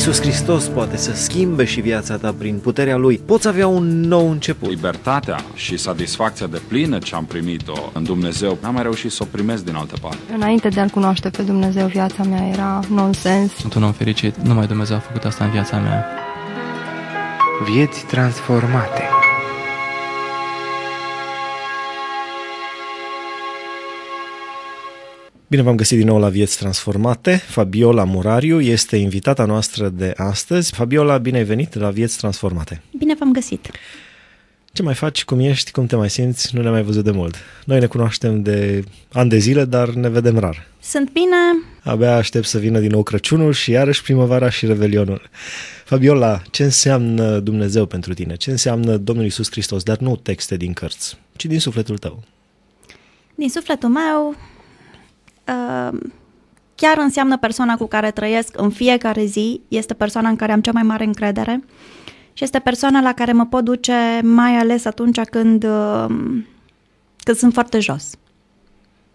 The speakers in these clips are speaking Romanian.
Isus Hristos poate să schimbe și viața ta prin puterea Lui. Poți avea un nou început. Libertatea și satisfacția de plină ce am primit-o în Dumnezeu, n-am mai reușit să o primesc din altă parte. Înainte de a-L cunoaște pe Dumnezeu, viața mea era nonsens. Sunt un om fericit, numai Dumnezeu a făcut asta în viața mea. Vieți transformate. Bine v-am găsit din nou la Vieți Transformate. Fabiola Murariu este invitata noastră de astăzi. Fabiola, bine ai venit la Vieți Transformate. Bine v-am găsit. Ce mai faci? Cum ești? Cum te mai simți? Nu ne-am mai văzut de mult. Noi ne cunoaștem de ani de zile, dar ne vedem rar. Sunt bine. Abia aștept să vină din nou Crăciunul și iarăși primăvara și Revelionul. Fabiola, ce înseamnă Dumnezeu pentru tine? Ce înseamnă Domnul Isus Hristos? Dar nu texte din cărți, ci din sufletul tău. Din sufletul meu, Ehm, chiar înseamnă persoana cu care trăiesc în fiecare zi, este persoana în care am cea mai mare încredere și este persoana la care mă pot duce mai ales atunci când, ehm, când sunt foarte jos.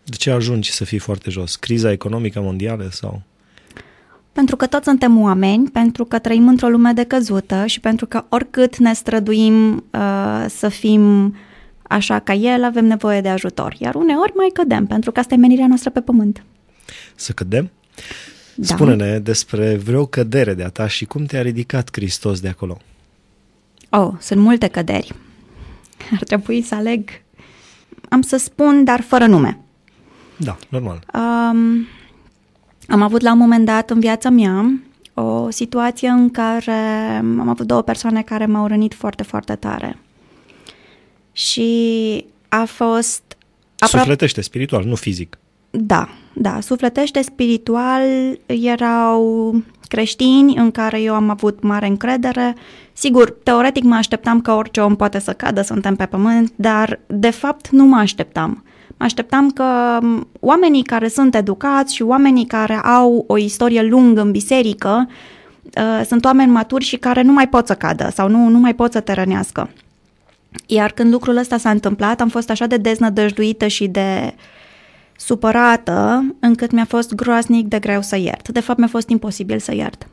De ce ajungi să fii foarte jos? Criza economică mondială sau? Pentru că toți suntem oameni, pentru că trăim într-o lume decăzută și pentru că oricât ne străduim uh, să fim Așa ca el avem nevoie de ajutor, iar uneori mai cădem, pentru că asta e menirea noastră pe pământ. Să cădem? Da. Spune-ne despre vreo cădere de-a ta și cum te-a ridicat Hristos de acolo. Oh, sunt multe căderi. Ar trebui să aleg. Am să spun, dar fără nume. Da, normal. Um, am avut la un moment dat în viața mea o situație în care am avut două persoane care m-au rănit foarte, foarte tare și a fost... Aproape... Sufletește, spiritual, nu fizic. Da, da, sufletește, spiritual, erau creștini în care eu am avut mare încredere. Sigur, teoretic mă așteptam că orice om poate să cadă, suntem pe pământ, dar de fapt nu mă așteptam. Mă așteptam că oamenii care sunt educați și oamenii care au o istorie lungă în biserică uh, sunt oameni maturi și care nu mai pot să cadă sau nu, nu mai pot să rănească. Iar când lucrul ăsta s-a întâmplat, am fost așa de deznădăjduită și de supărată, încât mi-a fost groaznic de greu să iert. De fapt, mi-a fost imposibil să iert.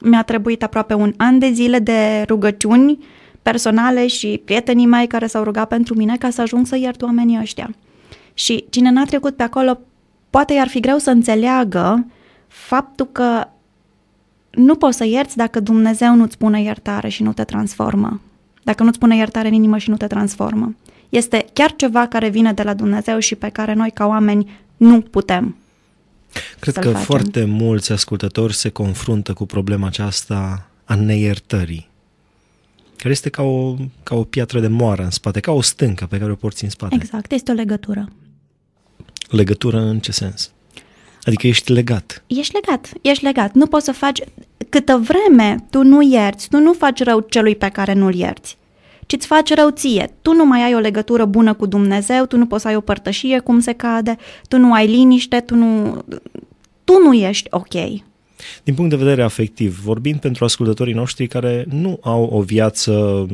Mi-a trebuit aproape un an de zile de rugăciuni personale și prietenii mei care s-au rugat pentru mine ca să ajung să iert oamenii ăștia. Și cine n-a trecut pe acolo, poate i-ar fi greu să înțeleagă faptul că nu poți să ierți dacă Dumnezeu nu-ți pune iertare și nu te transformă dacă nu-ți pune iertare în inimă și nu te transformă. Este chiar ceva care vine de la Dumnezeu și pe care noi ca oameni nu putem. Cred că facem. foarte mulți ascultători se confruntă cu problema aceasta a neiertării, care este ca o, ca o piatră de moară în spate, ca o stâncă pe care o porți în spate. Exact, este o legătură. Legătură în ce sens? Adică ești legat. Ești legat, ești legat. Nu poți să faci... Câtă vreme tu nu ierți, tu nu faci rău celui pe care nu-l ierți, ci îți faci rău ție. Tu nu mai ai o legătură bună cu Dumnezeu, tu nu poți să ai o părtășie cum se cade, tu nu ai liniște, tu nu... Tu nu ești ok. Din punct de vedere afectiv, vorbind pentru ascultătorii noștri care nu au o viață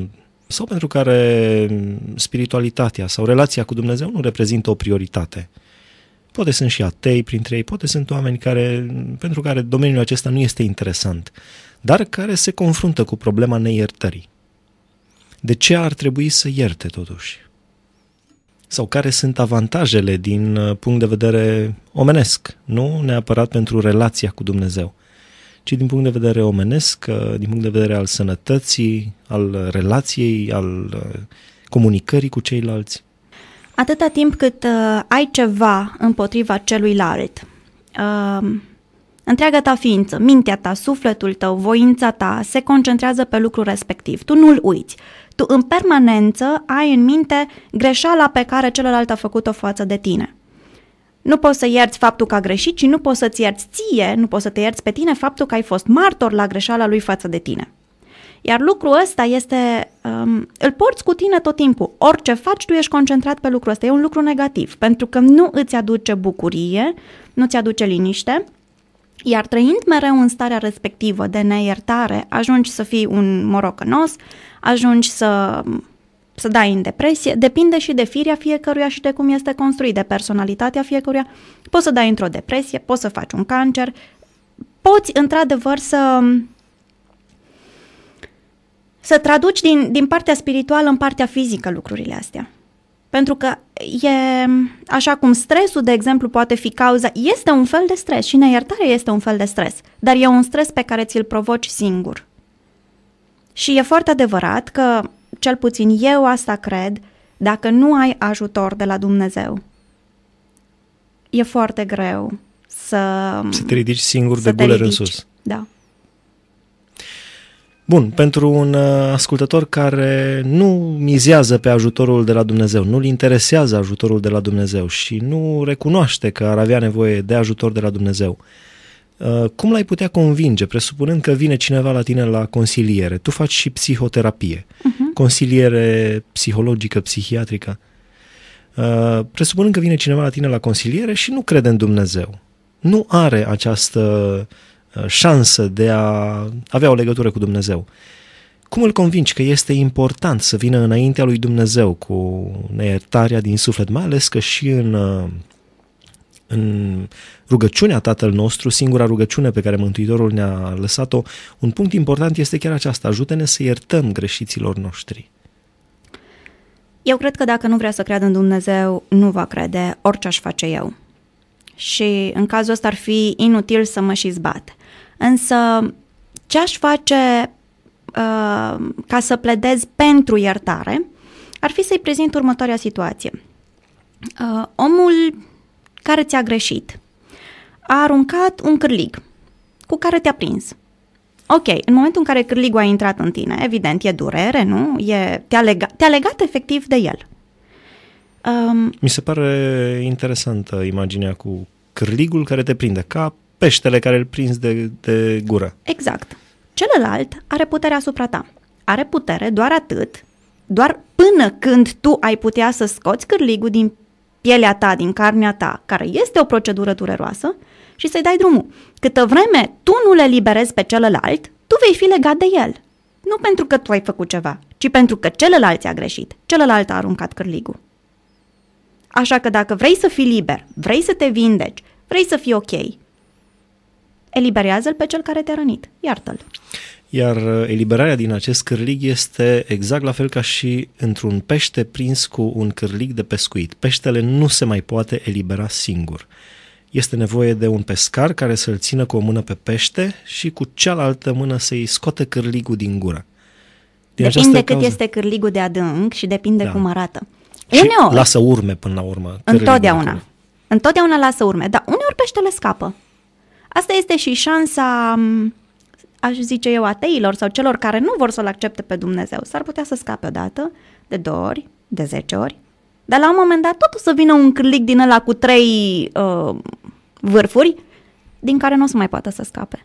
sau pentru care spiritualitatea sau relația cu Dumnezeu nu reprezintă o prioritate, Poate sunt și atei printre ei, poate sunt oameni care, pentru care domeniul acesta nu este interesant, dar care se confruntă cu problema neiertării. De ce ar trebui să ierte totuși? Sau care sunt avantajele din uh, punct de vedere omenesc, nu neapărat pentru relația cu Dumnezeu, ci din punct de vedere omenesc, uh, din punct de vedere al sănătății, al relației, al uh, comunicării cu ceilalți atâta timp cât uh, ai ceva împotriva celuilalt, uh, întreaga ta ființă, mintea ta, sufletul tău, voința ta se concentrează pe lucrul respectiv. Tu nu-l uiți. Tu în permanență ai în minte greșeala pe care celălalt a făcut-o față de tine. Nu poți să ierți faptul că a greșit ci nu poți să-ți ierți ție, nu poți să te ierți pe tine faptul că ai fost martor la greșeala lui față de tine. Iar lucrul ăsta este, um, îl porți cu tine tot timpul. Orice faci, tu ești concentrat pe lucrul ăsta. E un lucru negativ, pentru că nu îți aduce bucurie, nu ți aduce liniște, iar trăind mereu în starea respectivă de neiertare, ajungi să fii un morocănos, ajungi să, să dai în depresie, depinde și de firea fiecăruia și de cum este construit, de personalitatea fiecăruia. Poți să dai într-o depresie, poți să faci un cancer, poți într-adevăr să să traduci din, din partea spirituală în partea fizică lucrurile astea. Pentru că e, așa cum stresul, de exemplu, poate fi cauza, este un fel de stres și neiertarea este un fel de stres, dar e un stres pe care ți-l provoci singur. Și e foarte adevărat că, cel puțin eu asta cred, dacă nu ai ajutor de la Dumnezeu, e foarte greu să... Să te ridici singur să de guler în sus. Da. Bun, pentru un uh, ascultător care nu mizează pe ajutorul de la Dumnezeu, nu-l interesează ajutorul de la Dumnezeu și nu recunoaște că ar avea nevoie de ajutor de la Dumnezeu, uh, cum l-ai putea convinge, presupunând că vine cineva la tine la consiliere? Tu faci și psihoterapie, uh-huh. consiliere psihologică, psihiatrică. Uh, presupunând că vine cineva la tine la consiliere și nu crede în Dumnezeu, nu are această uh, Uh, șansă de a avea o legătură cu Dumnezeu. Cum îl convingi că este important să vină înaintea lui Dumnezeu cu neiertarea din suflet, mai ales că și în, uh, în rugăciunea Tatăl nostru, singura rugăciune pe care Mântuitorul ne-a lăsat-o, un punct important este chiar aceasta, ajută-ne să iertăm greșiților noștri. Eu cred că dacă nu vrea să creadă în Dumnezeu, nu va crede orice aș face eu. Și în cazul ăsta ar fi inutil să mă și zbat. Însă, ce aș face uh, ca să pledez pentru iertare ar fi să-i prezint următoarea situație. Uh, omul care ți-a greșit a aruncat un cârlig cu care te-a prins. Ok, în momentul în care cârligul a intrat în tine, evident, e durere, nu? E, te-a, lega, te legat efectiv de el. Um, Mi se pare interesantă imaginea cu cârligul care te prinde cap peștele care îl prins de, de gură. Exact. Celălalt are putere asupra ta. Are putere doar atât, doar până când tu ai putea să scoți cârligul din pielea ta, din carnea ta, care este o procedură dureroasă, și să-i dai drumul. Câtă vreme tu nu le liberezi pe celălalt, tu vei fi legat de el. Nu pentru că tu ai făcut ceva, ci pentru că celălalt a greșit, celălalt a aruncat cârligul. Așa că dacă vrei să fii liber, vrei să te vindeci, vrei să fii ok, eliberează-l pe cel care te-a rănit, iartă-l. Iar uh, eliberarea din acest cârlig este exact la fel ca și într-un pește prins cu un cârlig de pescuit. Peștele nu se mai poate elibera singur. Este nevoie de un pescar care să-l țină cu o mână pe pește și cu cealaltă mână să-i scoate cârligul din gură. Din depinde cât cauză. este cârligul de adânc și depinde da. cum arată. Și uneori, lasă urme până la urmă. Întotdeauna. Întotdeauna lasă urme, dar uneori peștele scapă. Asta este și șansa, aș zice eu, ateilor sau celor care nu vor să-L accepte pe Dumnezeu. S-ar putea să scape odată, de două ori, de zece ori, dar la un moment dat tot o să vină un clic din ăla cu trei uh, vârfuri din care nu o să mai poată să scape.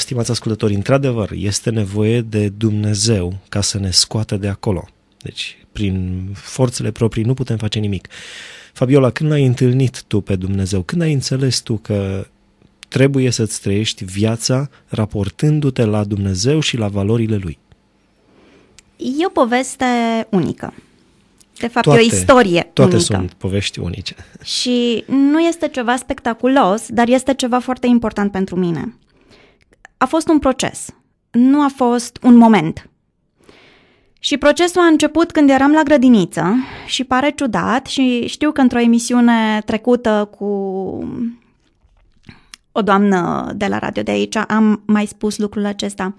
stimați ascultători, într-adevăr, este nevoie de Dumnezeu ca să ne scoată de acolo. Deci, prin forțele proprii nu putem face nimic. Fabiola, când ai întâlnit tu pe Dumnezeu? Când ai înțeles tu că trebuie să-ți trăiești viața raportându-te la Dumnezeu și la valorile Lui? E o poveste unică. De fapt, toate, e o istorie Toate unică. sunt povești unice. Și nu este ceva spectaculos, dar este ceva foarte important pentru mine a fost un proces, nu a fost un moment. Și procesul a început când eram la grădiniță și pare ciudat și știu că într-o emisiune trecută cu o doamnă de la radio de aici am mai spus lucrul acesta.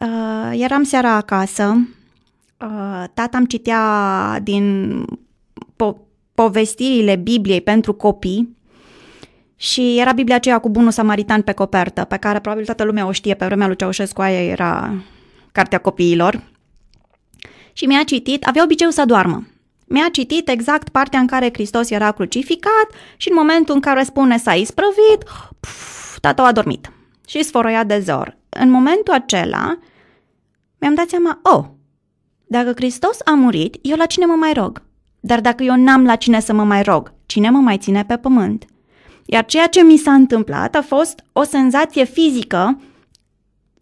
Uh, eram seara acasă, uh, tata îmi citea din po- povestirile Bibliei pentru copii și era Biblia aceea cu bunul samaritan pe copertă, pe care probabil toată lumea o știe, pe vremea lui Ceaușescu aia era cartea copiilor. Și mi-a citit, avea obiceiul să doarmă. Mi-a citit exact partea în care Hristos era crucificat și în momentul în care spune s-a isprăvit, puf, tatăl a dormit și sforoia de zor. În momentul acela mi-am dat seama, oh, dacă Hristos a murit, eu la cine mă mai rog? Dar dacă eu n-am la cine să mă mai rog, cine mă mai ține pe pământ? Iar ceea ce mi s-a întâmplat a fost o senzație fizică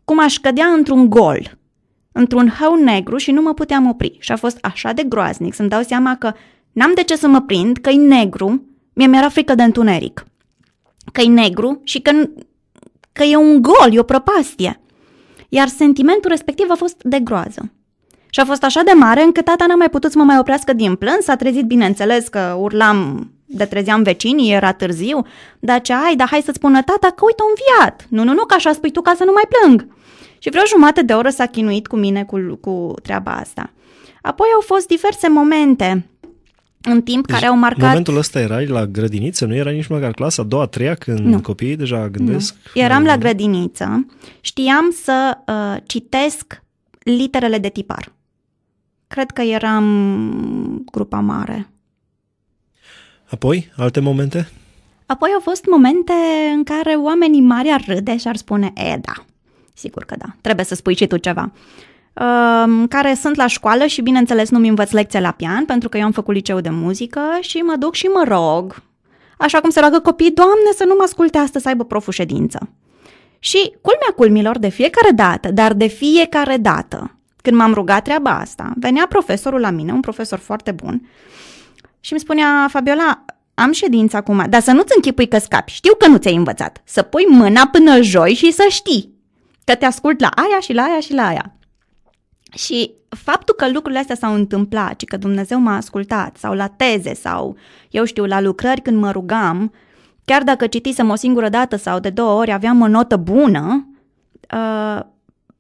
cum aș cădea într-un gol, într-un hău negru și nu mă puteam opri. Și a fost așa de groaznic să-mi dau seama că n-am de ce să mă prind, că e negru, mie mi-era frică de întuneric, că e negru și că, că e un gol, e o prăpastie. Iar sentimentul respectiv a fost de groază. Și a fost așa de mare încât tata n-a mai putut să mă mai oprească din plâns, s-a trezit bineînțeles că urlam de trezeam vecinii, era târziu, dar ce ai, dar hai să-ți spună tata că uite un viat. Nu, nu, nu, că așa spui tu ca să nu mai plâng. Și vreo jumătate de oră s-a chinuit cu mine cu, cu treaba asta. Apoi au fost diverse momente în timp deci, care au marcat... momentul ăsta erai la grădiniță, nu era nici măcar clasa a doua, a treia, când nu. copiii deja gândesc? Nu. Eram mai... la grădiniță, știam să uh, citesc literele de tipar. Cred că eram grupa mare. Apoi, alte momente? Apoi au fost momente în care oamenii mari ar râde și ar spune, e, da, sigur că da, trebuie să spui și tu ceva. Uh, care sunt la școală și, bineînțeles, nu-mi învăț lecția la pian, pentru că eu am făcut liceu de muzică și mă duc și mă rog, așa cum se roagă copiii, Doamne, să nu mă asculte asta să aibă proful ședință. Și culmea culmilor, de fiecare dată, dar de fiecare dată, când m-am rugat treaba asta, venea profesorul la mine, un profesor foarte bun, și îmi spunea Fabiola, am ședință acum, dar să nu-ți închipui că scapi. Știu că nu ți-ai învățat. Să pui mâna până joi și să știi că te ascult la aia și la aia și la aia. Și faptul că lucrurile astea s-au întâmplat și că Dumnezeu m-a ascultat sau la teze sau, eu știu, la lucrări când mă rugam, chiar dacă citisem o singură dată sau de două ori aveam o notă bună, uh,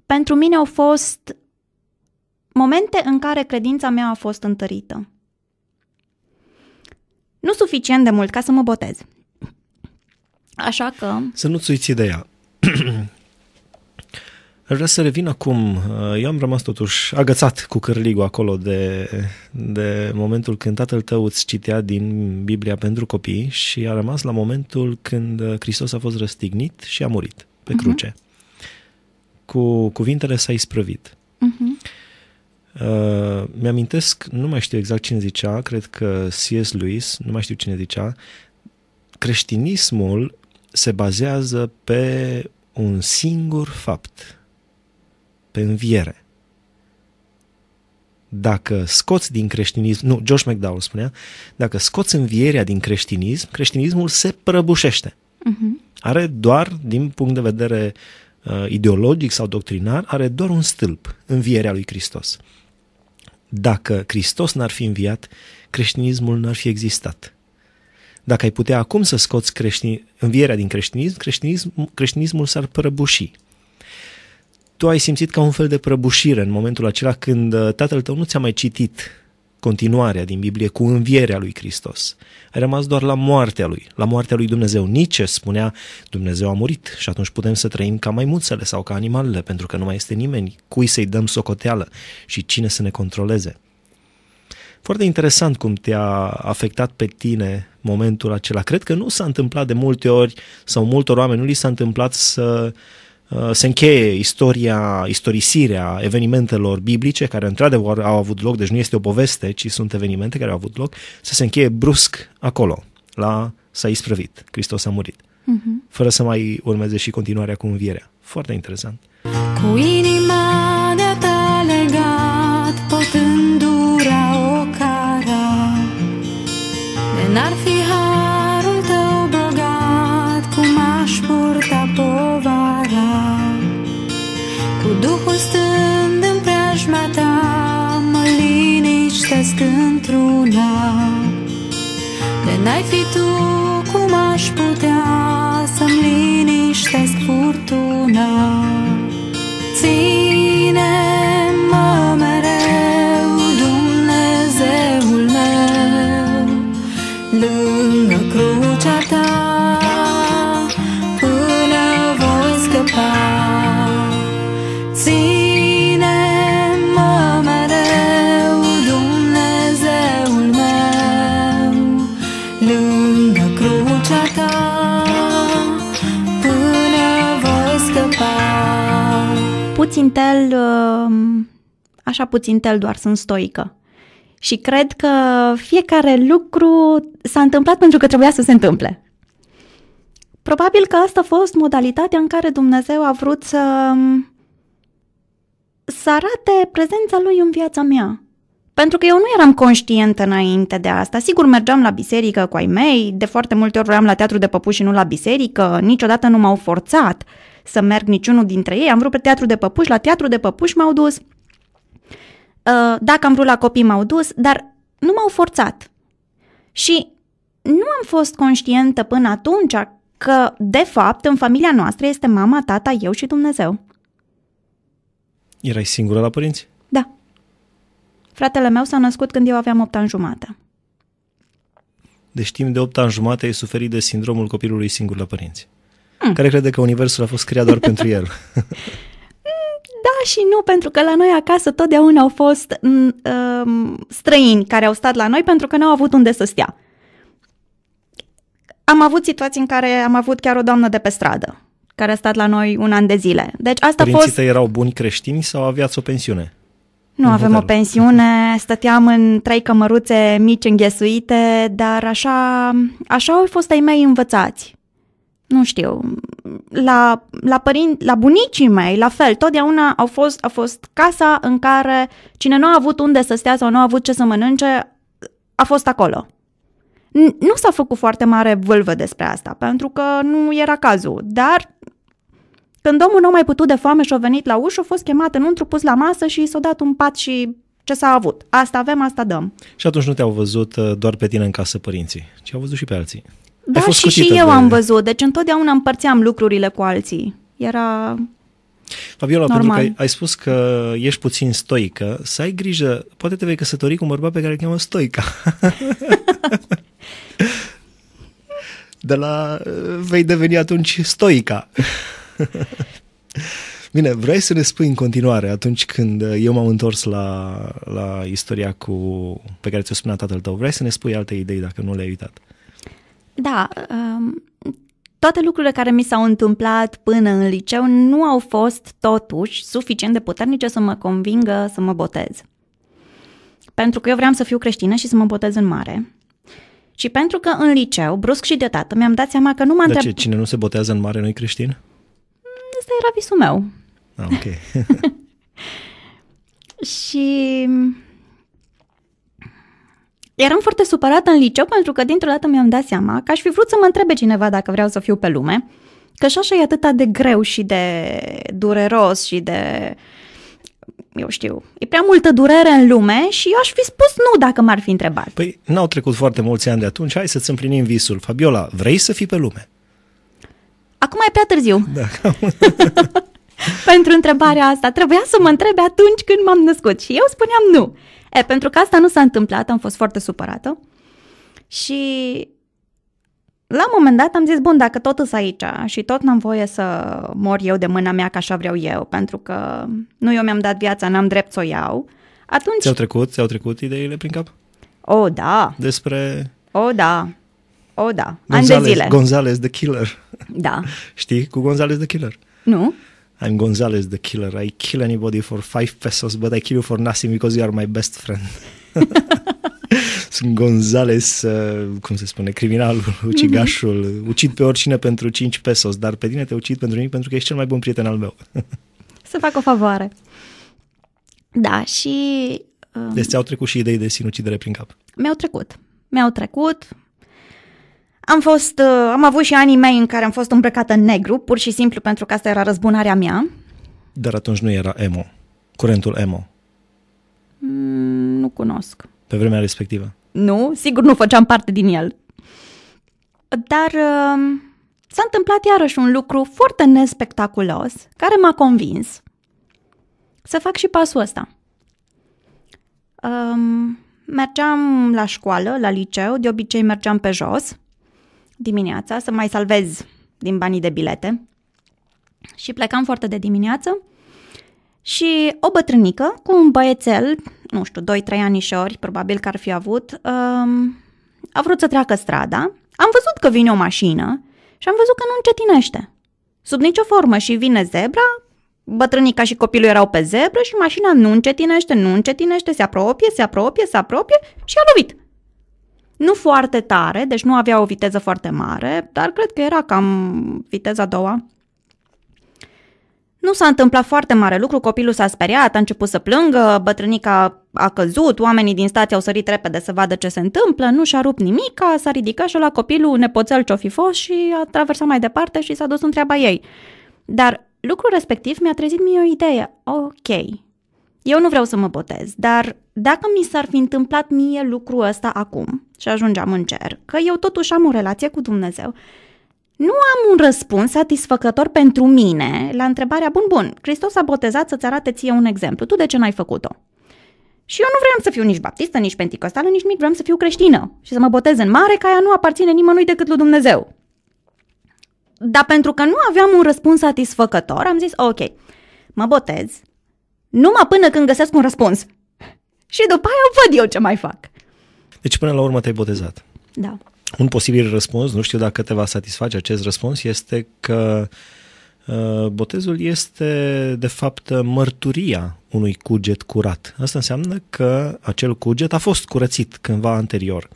pentru mine au fost momente în care credința mea a fost întărită. Nu suficient de mult ca să mă botez. Așa că... Să nu-ți uiți ideea. Aș vrea să revin acum. Eu am rămas totuși agățat cu cârligul acolo de, de momentul când tatăl tău îți citea din Biblia pentru copii și a rămas la momentul când Hristos a fost răstignit și a murit pe mhm. cruce. Uh-huh. Cu cuvintele s-a isprăvit. Uh-huh. Uh, mi-amintesc, nu mai știu exact cine zicea, cred că C.S. Lewis, nu mai știu cine zicea, creștinismul se bazează pe un singur fapt, pe înviere. Dacă scoți din creștinism, nu, George McDowell spunea, dacă scoți învierea din creștinism, creștinismul se prăbușește. Uh-huh. Are doar, din punct de vedere uh, ideologic sau doctrinar, are doar un stâlp, învierea lui Hristos. Dacă Hristos n-ar fi înviat, creștinismul n-ar fi existat. Dacă ai putea acum să scoți creștin, învierea din creștinism, creștinism, creștinismul s-ar prăbuși. Tu ai simțit ca un fel de prăbușire în momentul acela când uh, tatăl tău nu ți-a mai citit continuarea din Biblie cu învierea lui Hristos. A rămas doar la moartea lui, la moartea lui Dumnezeu. Nici spunea Dumnezeu a murit și atunci putem să trăim ca maimuțele sau ca animalele, pentru că nu mai este nimeni cui să-i dăm socoteală și cine să ne controleze. Foarte interesant cum te-a afectat pe tine momentul acela. Cred că nu s-a întâmplat de multe ori sau multor oameni nu li s-a întâmplat să uh, Uh, se încheie istoria, istorisirea evenimentelor biblice care într-adevăr au avut loc, deci nu este o poveste, ci sunt evenimente care au avut loc, să se încheie brusc acolo, la s-a isprăvit, Hristos a murit, uh-huh. fără să mai urmeze și continuarea cu învierea. Foarte interesant. Cu inima de ta legat, pot îndura o cara, n-ar trăiesc într-una De n-ai fi tu cum aș putea Să-mi liniștesc furtuna Ține-mă mereu, Dumnezeul meu Lângă crucea ta tel, um, așa puțin tel doar, sunt stoică. Și cred că fiecare lucru s-a întâmplat pentru că trebuia să se întâmple. Probabil că asta a fost modalitatea în care Dumnezeu a vrut să, um, să arate prezența Lui în viața mea. Pentru că eu nu eram conștientă înainte de asta. Sigur, mergeam la biserică cu ai mei, de foarte multe ori vreau la teatru de păpuși și nu la biserică, niciodată nu m-au forțat să merg niciunul dintre ei. Am vrut pe teatru de păpuși, la teatru de păpuși m-au dus. Uh, dacă am vrut la copii m-au dus, dar nu m-au forțat. Și nu am fost conștientă până atunci că, de fapt, în familia noastră este mama, tata, eu și Dumnezeu. Erai singură la părinți? Da. Fratele meu s-a născut când eu aveam 8 ani jumate. Deci timp de 8 ani jumate ai suferit de sindromul copilului singur la părinți. Hmm. Care crede că universul a fost creat doar pentru el. da și nu, pentru că la noi acasă totdeauna au fost mm, um, străini care au stat la noi pentru că n-au avut unde să stea. Am avut situații în care am avut chiar o doamnă de pe stradă care a stat la noi un an de zile. Deci asta Părinții fost... tăi erau buni creștini sau aveați o pensiune? Nu în avem hotel. o pensiune, stăteam în trei cămăruțe mici înghesuite, dar așa, așa au fost ai mei învățați nu știu, la, la, părin, la bunicii mei, la fel, totdeauna au fost, a fost casa în care cine nu a avut unde să stea sau nu a avut ce să mănânce, a fost acolo. Nu s-a făcut foarte mare vâlvă despre asta, pentru că nu era cazul, dar când omul nu a mai putut de foame și a venit la ușă, a fost chemat în pus la masă și s-a dat un pat și ce s-a avut. Asta avem, asta dăm. Și atunci nu te-au văzut uh, doar pe tine în casă părinții, ci au văzut și pe alții. Da, fost și, și eu de... am văzut. Deci întotdeauna împărțeam lucrurile cu alții. Era Fabiola, Normal. pentru că ai, ai spus că ești puțin stoică, să ai grijă, poate te vei căsători cu un bărbat pe care îl cheamă stoica. de la uh, vei deveni atunci stoica. Bine, vrei să ne spui în continuare, atunci când uh, eu m-am întors la, la istoria cu, pe care ți-o spunea tatăl tău, vrei să ne spui alte idei dacă nu le-ai uitat? Da, um, toate lucrurile care mi s-au întâmplat până în liceu nu au fost totuși suficient de puternice să mă convingă să mă botez. Pentru că eu vreau să fiu creștină și să mă botez în mare. Și pentru că în liceu, brusc și de tată, mi-am dat seama că nu m-a întrebat... ce, cine nu se botează în mare nu e creștin? Asta mm, era visul meu. Ah, ok. și Eram foarte supărată în liceu pentru că dintr-o dată mi-am dat seama că aș fi vrut să mă întrebe cineva dacă vreau să fiu pe lume, că și așa e atâta de greu și de dureros și de eu știu, e prea multă durere în lume și eu aș fi spus nu dacă m-ar fi întrebat. Păi n-au trecut foarte mulți ani de atunci, hai să-ți împlinim visul. Fabiola, vrei să fii pe lume? Acum e prea târziu. Da. Pentru întrebarea asta trebuia să mă întrebe atunci când m-am născut și eu spuneam nu. E, pentru că asta nu s-a întâmplat, am fost foarte supărată și la un moment dat am zis, bun, dacă tot îs aici și tot n-am voie să mor eu de mâna mea ca așa vreau eu, pentru că nu eu mi-am dat viața, n-am drept să o iau, atunci... Ți-au trecut, ți-au trecut ideile prin cap? O, oh, da. Despre... O, oh, da. O, oh, da. Gonzales, Ani de zile. Gonzales the Killer. Da. Știi? Cu Gonzales the Killer. Nu? I'm Gonzalez the killer. I kill anybody for five pesos, but I kill you for nothing because you are my best friend. Sunt Gonzales, uh, cum se spune, criminalul, mhm. ucigașul. Mm-hmm. Ucid pe oricine pentru 5 pesos, dar pe tine te ucid pentru nimic pentru că ești cel mai bun prieten al meu. să fac o favoare. Da, și... Um, deci ți-au trecut și idei de sinucidere prin cap. Mi-au trecut. Mi-au trecut, am fost, uh, am avut și anii mei în care am fost îmbrăcată în negru, pur și simplu pentru că asta era răzbunarea mea. Dar atunci nu era emo, curentul emo. Mm, nu cunosc. Pe vremea respectivă? Nu, sigur nu făceam parte din el. Dar uh, s-a întâmplat iarăși un lucru foarte nespectaculos, care m-a convins să fac și pasul ăsta. Um, mergeam la școală, la liceu, de obicei mergeam pe jos dimineața să mai salvez din banii de bilete și plecam foarte de dimineață și o bătrânică cu un băiețel, nu știu, 2-3 anișori, probabil că ar fi avut, um, a vrut să treacă strada, am văzut că vine o mașină și am văzut că nu încetinește. Sub nicio formă și vine zebra, bătrânica și copilul erau pe zebră și mașina nu încetinește, nu încetinește, se apropie, se apropie, se apropie și a lovit foarte tare, deci nu avea o viteză foarte mare, dar cred că era cam viteza a doua. Nu s-a întâmplat foarte mare lucru, copilul s-a speriat, a început să plângă, bătrânica a căzut, oamenii din stație au sărit repede să vadă ce se întâmplă, nu și-a rupt nimic, s-a ridicat și la copilul nepoțel ce-o fi fost și a traversat mai departe și s-a dus în treaba ei. Dar lucrul respectiv mi-a trezit mie o idee. Ok, eu nu vreau să mă botez, dar dacă mi s-ar fi întâmplat mie lucrul ăsta acum și ajungeam în cer, că eu totuși am o relație cu Dumnezeu, nu am un răspuns satisfăcător pentru mine la întrebarea, bun, bun, Hristos a botezat să-ți arate ție un exemplu, tu de ce n-ai făcut-o? Și eu nu vreau să fiu nici baptistă, nici penticostală, nici mic, vreau să fiu creștină și să mă botez în mare, ca ea nu aparține nimănui decât lui Dumnezeu. Dar pentru că nu aveam un răspuns satisfăcător, am zis, ok, mă botez, numai până când găsesc un răspuns. Și după aia văd eu ce mai fac. Deci până la urmă te-ai botezat. Da. Un posibil răspuns, nu știu dacă te va satisface acest răspuns, este că uh, botezul este de fapt mărturia unui cuget curat. Asta înseamnă că acel cuget a fost curățit cândva anterior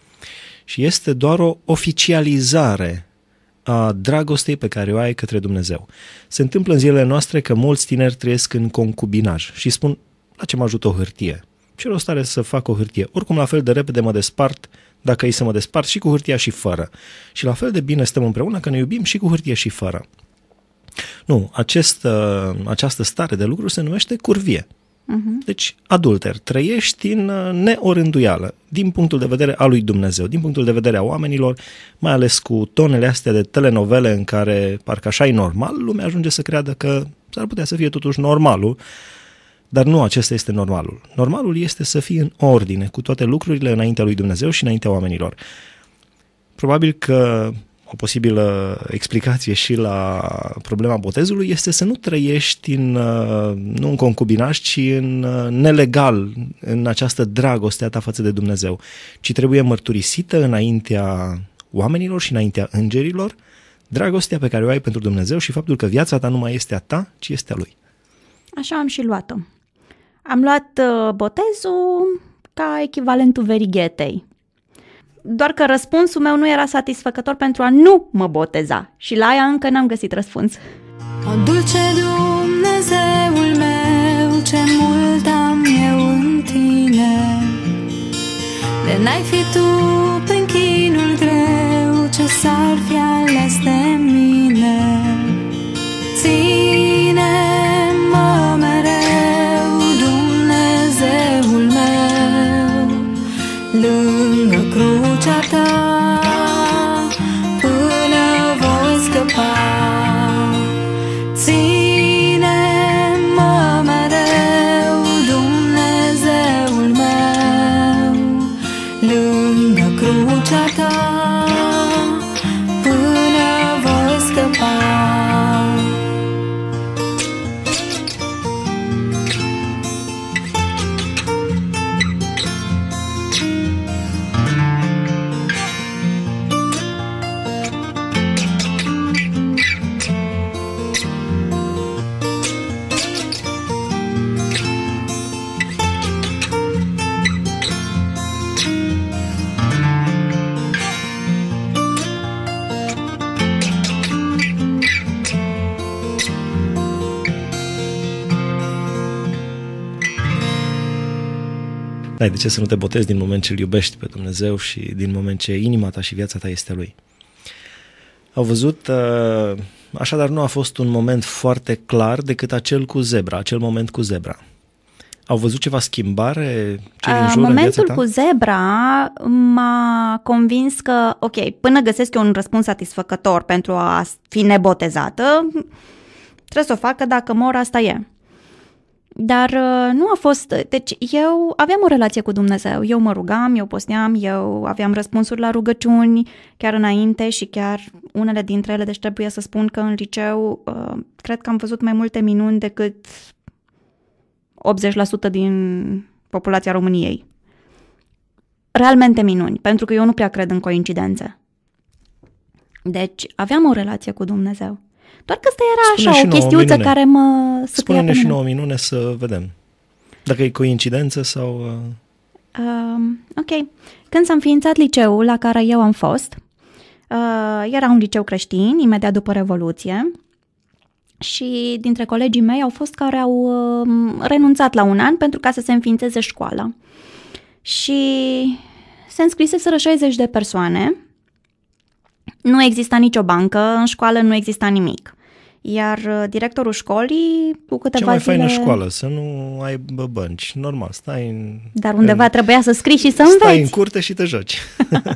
și este doar o oficializare a dragostei pe care o ai către Dumnezeu. Se întâmplă în zilele noastre că mulți tineri trăiesc în concubinaj și spun, la ce mă ajută o hârtie? Ce rost are să fac o hârtie? Oricum la fel de repede mă despart dacă ei să mă despart și cu hârtia și fără. Și la fel de bine stăm împreună că ne iubim și cu hârtie și fără. Nu, acest, uh, această stare de lucru se numește curvie. Uh-huh. Deci, adulter, trăiești în uh, neorânduială, din punctul de vedere al lui Dumnezeu, din punctul de vedere a oamenilor, mai ales cu tonele astea de telenovele în care, parcă așa e normal, lumea ajunge să creadă că s-ar putea să fie totuși normalul, dar nu acesta este normalul. Normalul este să fii în ordine cu toate lucrurile înaintea lui Dumnezeu și înaintea oamenilor. Probabil că o posibilă explicație și la problema botezului este să nu trăiești în, uh, nu în concubinaj, ci în uh, nelegal, în această dragoste a ta față de Dumnezeu, ci trebuie mărturisită înaintea oamenilor și înaintea îngerilor dragostea pe care o ai pentru Dumnezeu și faptul că viața ta nu mai este a ta, ci este a Lui. Așa am și luat-o. Am luat uh, botezul ca echivalentul verighetei doar că răspunsul meu nu era satisfăcător pentru a nu mă boteza și la aia încă n-am găsit răspuns. O dulce Dumnezeul meu, ce mult am eu în tine, de n-ai fi tu prin chinul greu, ce s-ar fi ales de mine. Ții ai de ce să nu te botezi din moment ce îl iubești pe Dumnezeu și din moment ce inima ta și viața ta este a Lui. Au văzut, uh, așadar nu a fost un moment foarte clar decât acel cu zebra, acel moment cu zebra. Au văzut ceva schimbare Ce uh, jur Momentul în cu zebra m-a convins că, ok, până găsesc eu un răspuns satisfăcător pentru a fi nebotezată, trebuie să o facă dacă mor, asta e. Dar uh, nu a fost, deci eu aveam o relație cu Dumnezeu, eu mă rugam, eu posteam, eu aveam răspunsuri la rugăciuni chiar înainte și chiar unele dintre ele, deci trebuie să spun că în liceu uh, cred că am văzut mai multe minuni decât 80% din populația României. Realmente minuni, pentru că eu nu prea cred în coincidențe. Deci aveam o relație cu Dumnezeu. Doar că asta era Spune așa, o chestiuță minune. care mă Spune-ne și nouă minune să vedem. Dacă e coincidență sau... Uh, um, ok. Când s-a înființat liceul la care eu am fost, uh, era un liceu creștin, imediat după Revoluție, și dintre colegii mei au fost care au uh, renunțat la un an pentru ca să se înființeze școala. Și se înscriseseră 60 de persoane nu exista nicio bancă, în școală nu exista nimic. Iar uh, directorul școlii, cu câteva zile. Ce mai zile... faină școală, să nu ai bănci. Normal, stai în... Dar undeva în... trebuia să scrii și să înveți. Stai în curte și te joci.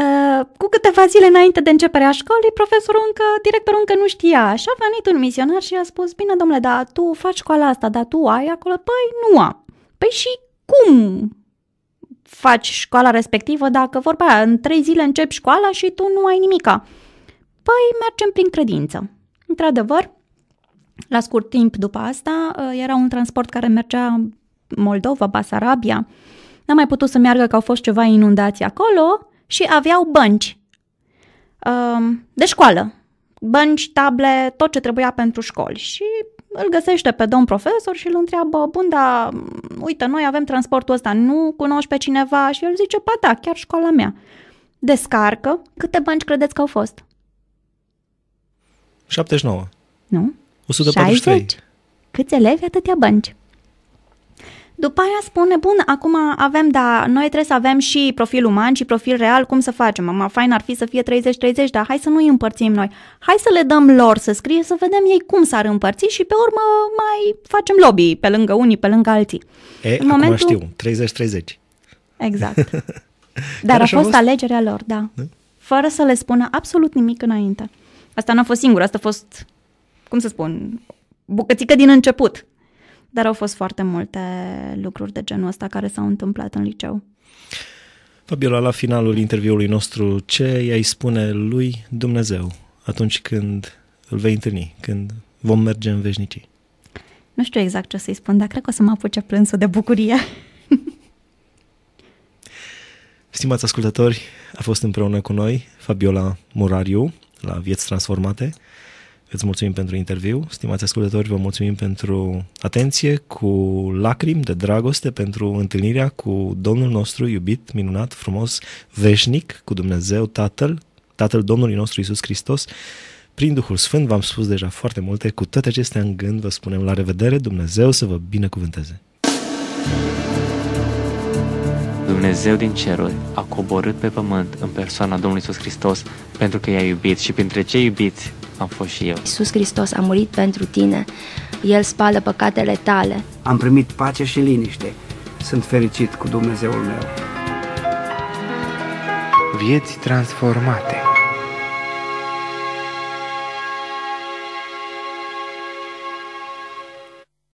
Uh, cu câteva zile înainte de începerea școlii, profesorul încă, directorul încă nu știa și a venit un misionar și a spus, bine domnule, dar tu faci școala asta, dar tu ai acolo? Păi nu am. Păi și cum faci școala respectivă dacă vorba aia, în trei zile începi școala și tu nu ai nimica. Păi mergem prin credință. Într-adevăr, la scurt timp după asta, uh, era un transport care mergea Moldova, Basarabia. N-am mai putut să meargă că au fost ceva inundații acolo și aveau bănci um, de școală. Bănci, table, tot ce trebuia pentru școli. Și îl găsește pe domn profesor și îl întreabă, bun, dar uite, noi avem transportul ăsta, nu cunoști pe cineva? Și el zice, pa da, chiar școala mea. Descarcă. Câte bănci credeți că au fost? 79. Nu? 143. 60? Câți elevi, atâtea bănci. După aia spune, bun, acum avem, dar noi trebuie să avem și profil uman și profil real, cum să facem? Mama, fain ar fi să fie 30-30, dar hai să nu îi împărțim noi. Hai să le dăm lor să scrie, să vedem ei cum s-ar împărți și pe urmă mai facem lobby pe lângă unii, pe lângă alții. E, În acum momentul... știu, 30-30. Exact. dar a fost, alegerea lor, da. da. Fără să le spună absolut nimic înainte. Asta n-a fost singur, asta a fost, cum să spun, bucățică din început. Dar au fost foarte multe lucruri de genul ăsta care s-au întâmplat în liceu. Fabiola, la finalul interviului nostru, ce i-ai spune lui Dumnezeu atunci când îl vei întâlni, când vom merge în veșnicii? Nu știu exact ce să-i spun, dar cred că o să mă apuce plânsul de bucurie. Stimați ascultători, a fost împreună cu noi Fabiola Murariu la Vieți Transformate. Îți mulțumim pentru interviu, stimați ascultători, vă mulțumim pentru atenție, cu lacrimi de dragoste pentru întâlnirea cu Domnul nostru iubit, minunat, frumos, veșnic, cu Dumnezeu Tatăl, Tatăl Domnului nostru Isus Hristos. Prin Duhul Sfânt v-am spus deja foarte multe, cu toate acestea în gând vă spunem la revedere, Dumnezeu să vă binecuvânteze! Dumnezeu din ceruri a coborât pe pământ în persoana Domnului Iisus Hristos pentru că i-a iubit și printre cei iubiți am fost și eu. Iisus Hristos a murit pentru tine, El spală păcatele tale. Am primit pace și liniște. Sunt fericit cu Dumnezeul meu. Vieți transformate